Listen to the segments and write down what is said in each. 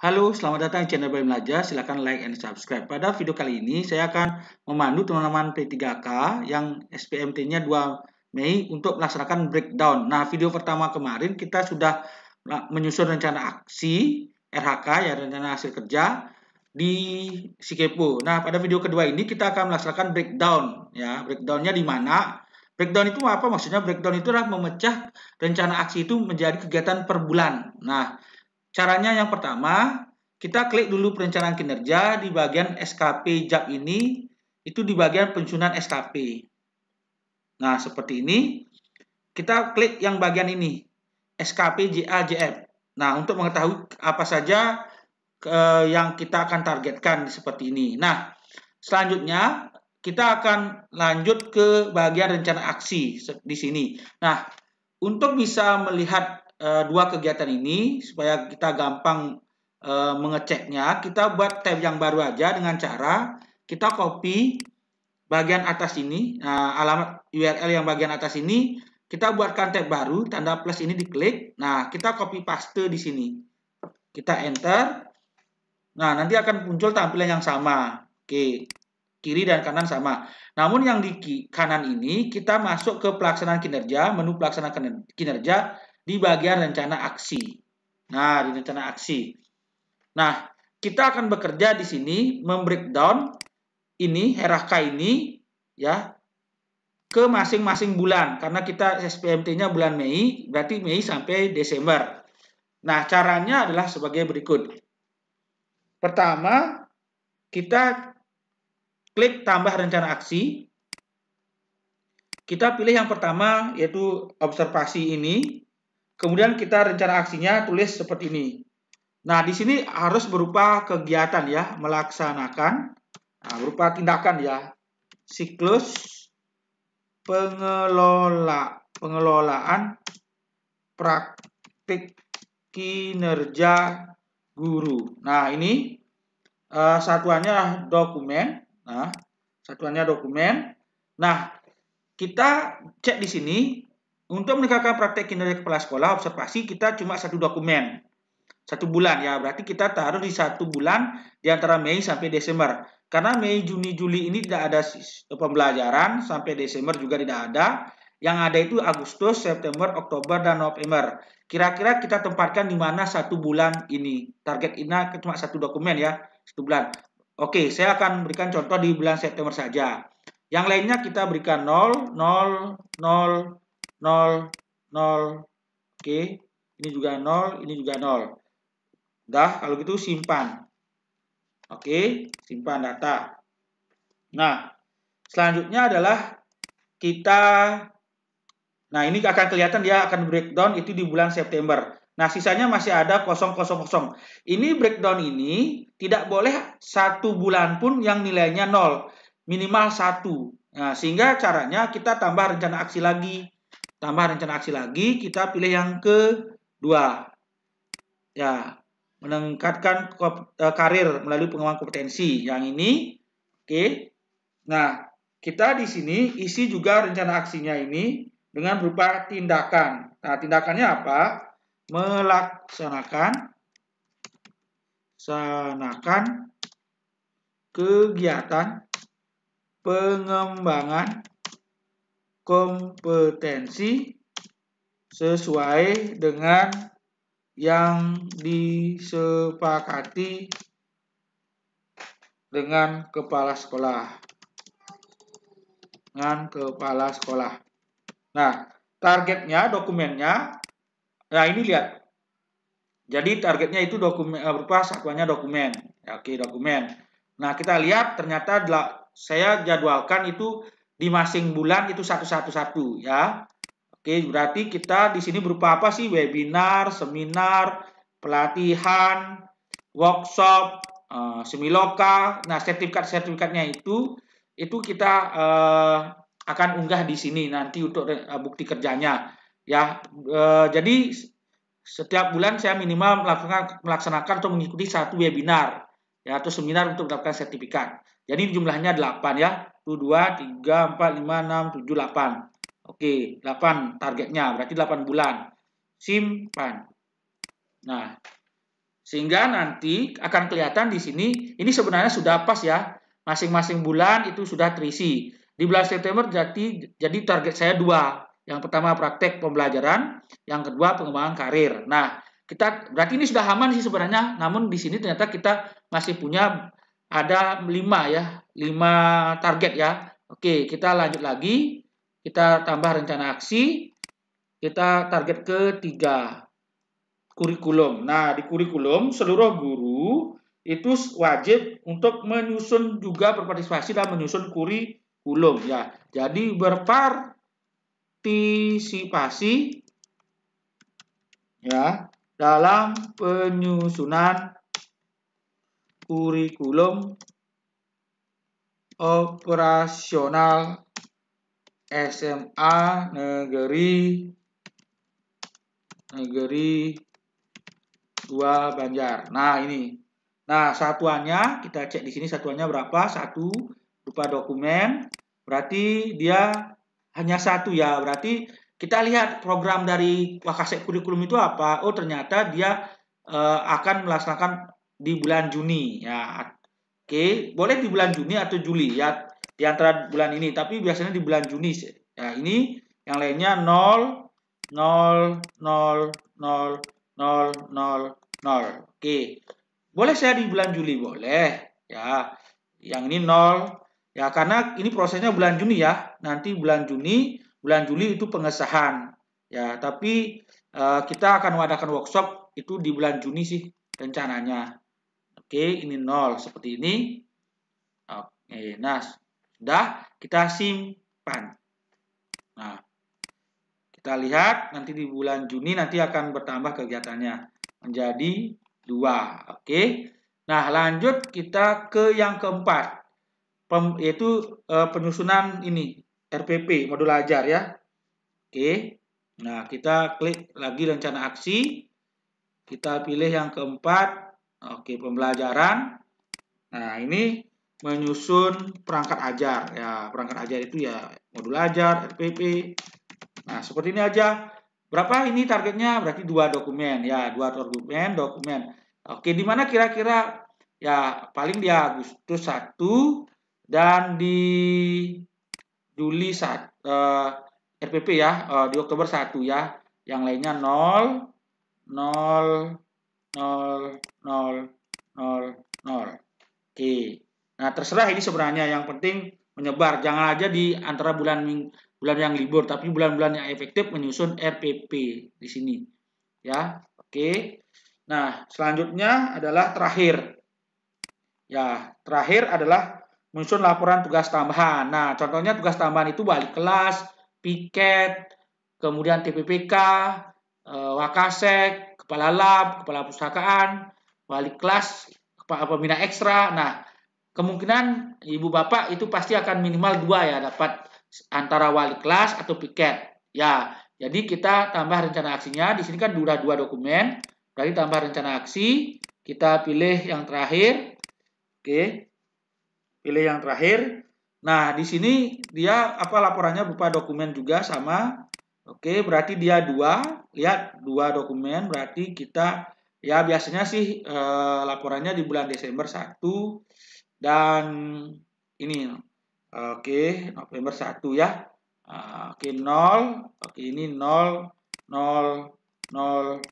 Halo, selamat datang di channel Boy Laja. Silahkan like and subscribe. Pada video kali ini, saya akan memandu teman-teman P3K yang SPMT-nya 2 Mei untuk melaksanakan breakdown. Nah, video pertama kemarin kita sudah menyusun rencana aksi RHK, ya rencana hasil kerja di Sikepo. Nah, pada video kedua ini kita akan melaksanakan breakdown. Ya, breakdownnya di mana? Breakdown itu apa? Maksudnya breakdown itu adalah memecah rencana aksi itu menjadi kegiatan per bulan. Nah, Caranya yang pertama, kita klik dulu perencanaan kinerja di bagian SKP JAB ini, itu di bagian penyusunan SKP. Nah, seperti ini. Kita klik yang bagian ini, SKP JAJF. Nah, untuk mengetahui apa saja yang kita akan targetkan seperti ini. Nah, selanjutnya kita akan lanjut ke bagian rencana aksi di sini. Nah, untuk bisa melihat uh, dua kegiatan ini supaya kita gampang uh, mengeceknya, kita buat tab yang baru aja dengan cara kita copy bagian atas ini, uh, alamat URL yang bagian atas ini, kita buatkan tab baru, tanda plus ini diklik. Nah, kita copy paste di sini. Kita enter. Nah, nanti akan muncul tampilan yang sama. Oke, kiri dan kanan sama. Namun yang di kanan ini, kita masuk ke pelaksanaan kinerja, menu pelaksanaan kinerja, di bagian rencana aksi. Nah, di rencana aksi. Nah, kita akan bekerja di sini down ini heraka ini ya ke masing-masing bulan karena kita SPMT-nya bulan Mei, berarti Mei sampai Desember. Nah, caranya adalah sebagai berikut. Pertama, kita klik tambah rencana aksi. Kita pilih yang pertama yaitu observasi ini. Kemudian kita rencana aksinya tulis seperti ini. Nah, di sini harus berupa kegiatan ya, melaksanakan, nah, berupa tindakan ya, siklus pengelola, pengelolaan praktik kinerja guru. Nah, ini uh, satuannya dokumen. Nah, satuannya dokumen. Nah, kita cek di sini untuk menegakkan praktek kinerja kepala sekolah observasi kita cuma satu dokumen. Satu bulan ya, berarti kita taruh di satu bulan di antara Mei sampai Desember. Karena Mei, Juni, Juli ini tidak ada eh, pembelajaran, sampai Desember juga tidak ada. Yang ada itu Agustus, September, Oktober, dan November. Kira-kira kita tempatkan di mana satu bulan ini. Target ini cuma satu dokumen ya, satu bulan. Oke, saya akan berikan contoh di bulan September saja. Yang lainnya kita berikan 0, 0, 0, 0, 0. Oke, ini juga 0, ini juga 0. Dah, kalau gitu simpan. Oke, simpan data. Nah, selanjutnya adalah kita Nah, ini akan kelihatan dia akan breakdown itu di bulan September. Nah, sisanya masih ada 000. Ini breakdown ini tidak boleh satu bulan pun yang nilainya 0, minimal satu. Nah, sehingga caranya kita tambah rencana aksi lagi. Tambah rencana aksi lagi, kita pilih yang kedua. Ya, meningkatkan e, karir melalui pengembangan kompetensi. Yang ini, oke. Okay. Nah, kita di sini isi juga rencana aksinya ini dengan berupa tindakan. Nah, tindakannya apa? Melaksanakan sanakan kegiatan pengembangan kompetensi sesuai dengan yang disepakati dengan kepala sekolah. Dengan kepala sekolah. Nah, targetnya dokumennya nah ini lihat. Jadi targetnya itu dokumen eh, berupa satuannya dokumen. Ya, oke, dokumen. Nah, kita lihat ternyata saya jadwalkan itu di masing bulan itu satu-satu-satu ya. Oke, berarti kita di sini berupa apa sih? Webinar, seminar, pelatihan, workshop, uh, semiloka. Nah, sertifikat-sertifikatnya itu itu kita uh, akan unggah di sini nanti untuk uh, bukti kerjanya ya. Uh, jadi setiap bulan saya minimal melakukan melaksanakan atau mengikuti satu webinar ya atau seminar untuk mendapatkan sertifikat. Jadi jumlahnya 8 ya. 1, 2, 3, 4, 5, 6, 7, 8. Oke, 8 targetnya. Berarti 8 bulan. Simpan. Nah, sehingga nanti akan kelihatan di sini, ini sebenarnya sudah pas ya. Masing-masing bulan itu sudah terisi. Di bulan September jadi, jadi target saya dua. Yang pertama praktek pembelajaran, yang kedua pengembangan karir. Nah, kita berarti ini sudah aman sih sebenarnya, namun di sini ternyata kita masih punya ada lima ya, lima target ya. Oke, kita lanjut lagi. Kita tambah rencana aksi. Kita target ketiga Kurikulum. Nah, di kurikulum seluruh guru itu wajib untuk menyusun juga berpartisipasi dalam menyusun kurikulum ya. Jadi berpartisipasi ya dalam penyusunan kurikulum operasional SMA Negeri Negeri dua Banjar. Nah, ini. Nah, satuannya kita cek di sini satuannya berapa? Satu berupa dokumen. Berarti dia hanya satu ya. Berarti kita lihat program dari Wakasek kurikulum itu apa? Oh, ternyata dia eh, akan melaksanakan di bulan Juni ya. Oke, boleh di bulan Juni atau Juli ya di antara bulan ini, tapi biasanya di bulan Juni. Ya, ini yang lainnya 0 0 0 0 0 0 0. Oke. Boleh saya di bulan Juli boleh ya. Yang ini 0 ya karena ini prosesnya bulan Juni ya. Nanti bulan Juni, bulan Juli itu pengesahan ya, tapi uh, kita akan mengadakan workshop itu di bulan Juni sih rencananya. Oke, ini nol seperti ini. Oke, nah sudah kita simpan. Nah, kita lihat nanti di bulan Juni nanti akan bertambah kegiatannya menjadi dua. Oke. Nah, lanjut kita ke yang keempat. Pem, yaitu e, penyusunan ini RPP modul ajar ya. Oke. Nah, kita klik lagi rencana aksi. Kita pilih yang keempat Oke, pembelajaran. Nah, ini menyusun perangkat ajar. Ya, perangkat ajar itu ya modul ajar, RPP. Nah, seperti ini aja. Berapa ini targetnya? Berarti dua dokumen. Ya, dua dokumen, dokumen. Oke, di mana kira-kira ya paling di Agustus 1 dan di Juli 1 Uh, RPP ya, uh, di Oktober 1 ya. Yang lainnya 0 0 0 0 0 0. Oke. Nah, terserah ini sebenarnya yang penting menyebar. Jangan aja di antara bulan bulan yang libur, tapi bulan-bulan yang efektif menyusun RPP di sini. Ya. Oke. Nah, selanjutnya adalah terakhir. Ya, terakhir adalah menyusun laporan tugas tambahan. Nah, contohnya tugas tambahan itu balik kelas, piket, kemudian TPPK, eh, wakasek, kepala lab, kepala pustakaan, wali kelas, kepala pembina ekstra. Nah, kemungkinan ibu bapak itu pasti akan minimal dua ya dapat antara wali kelas atau piket. Ya, jadi kita tambah rencana aksinya. Di sini kan sudah dua dokumen. Berarti tambah rencana aksi. Kita pilih yang terakhir. Oke. Pilih yang terakhir. Nah, di sini dia apa laporannya berupa dokumen juga sama Oke, berarti dia dua. Lihat dua dokumen, berarti kita ya biasanya sih e, laporannya di bulan Desember 1 dan ini oke November 1 ya. Ah, oke, 0. Oke, ini 0 0 0 0 0 0.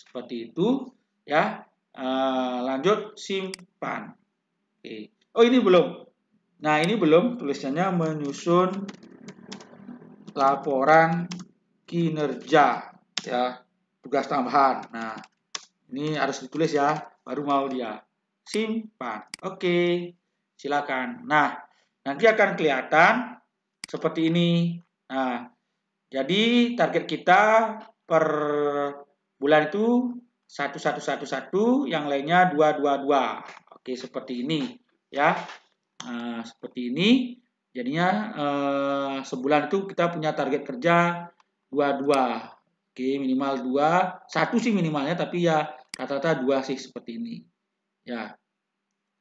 Seperti itu ya. E, lanjut simpan. Oke. Oh, ini belum. Nah, ini belum tulisannya menyusun laporan kinerja ya tugas tambahan. Nah, ini harus ditulis ya, baru mau dia simpan. Oke, silakan. Nah, nanti akan kelihatan seperti ini. Nah, jadi target kita per bulan itu satu satu satu satu, yang lainnya dua dua dua. Oke, seperti ini ya. Nah, seperti ini. Jadinya eh, sebulan itu kita punya target kerja dua-dua. Oke, minimal dua, satu sih minimalnya, tapi ya rata-rata dua sih seperti ini. Ya.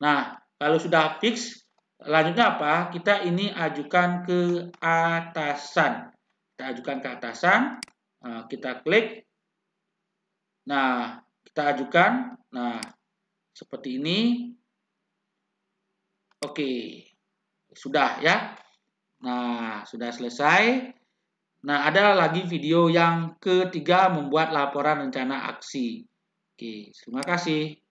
Nah, kalau sudah fix, lanjutnya apa? Kita ini ajukan ke atasan. Kita ajukan ke atasan, nah, kita klik. Nah, kita ajukan. Nah, seperti ini. Oke sudah ya. Nah, sudah selesai. Nah, ada lagi video yang ketiga membuat laporan rencana aksi. Oke, terima kasih.